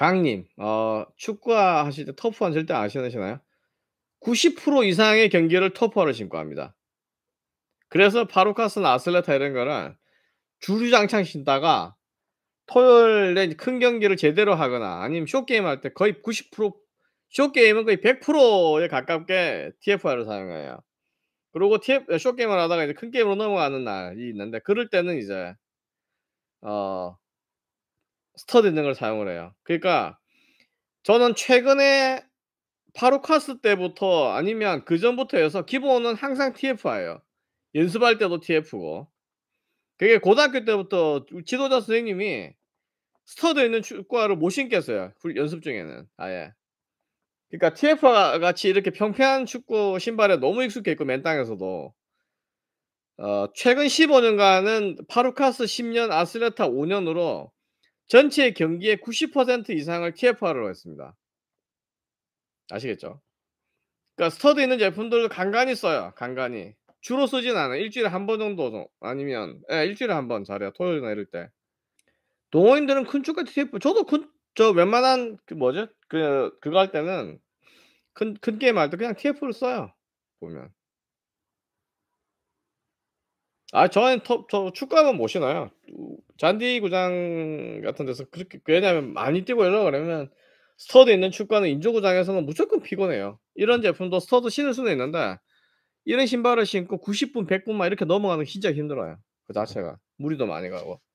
강님, 어, 축구화 하실 때 터프한 절대 안 신으시나요? 90% 이상의 경기를 터프화를 신고 합니다. 그래서 바로카스나 아슬레타 이런 거는 주류장창 신다가 토요일에 큰 경기를 제대로 하거나 아니면 쇼게임 할 때 거의 90% 쇼게임은 거의 100%에 가깝게 TFR을 사용해요. 그리고 TF, 쇼게임을 하다가 이제 큰 게임으로 넘어가는 날이 있는데 그럴 때는 이제 어 스터드 있는 걸 사용을 해요. 그러니까 저는 최근에 파루카스 때부터 아니면 그 전부터 해서 기본은 항상 TF예요. 연습할 때도 TF고. 그게 고등학교 때부터 지도자 선생님이 스터드 있는 축구화를 못 신겠어요. 연습 중에는 아예. 그러니까 TF와 같이 이렇게 평평한 축구 신발에 너무 익숙했고 해맨 땅에서도 어, 최근 15년간은 파루카스 10년 아스레타 5년으로 전체 경기의 90% 이상을 TFR로 했습니다. 아시겠죠? 그러니까 스터드 있는 제품들을 간간히 써요. 간간히. 주로 쓰진 않아요. 일주일에 한 번 정도 아니면 예, 일주일에 한번 잘해요. 토요일이나 이럴 때. 동호인들은 큰 축까지 TF 저도 큰, 저 웬만한 그 뭐죠? 그 그거 할 때는 큰 큰 게임 할 때 그냥 TF를 써요. 보면. 아, 저는 저 축구하면 못 쉬나요? 잔디 구장 같은 데서 그렇게 왜냐하면 많이 뛰고 이러고 그러면 스터드 있는 축구는 하 인조 구장에서는 무조건 피곤해요. 이런 제품도 스터드 신을 수는 있는데 이런 신발을 신고 90분, 100분만 이렇게 넘어가는 게 진짜 힘들어요. 그 자체가 무리도 많이 가고.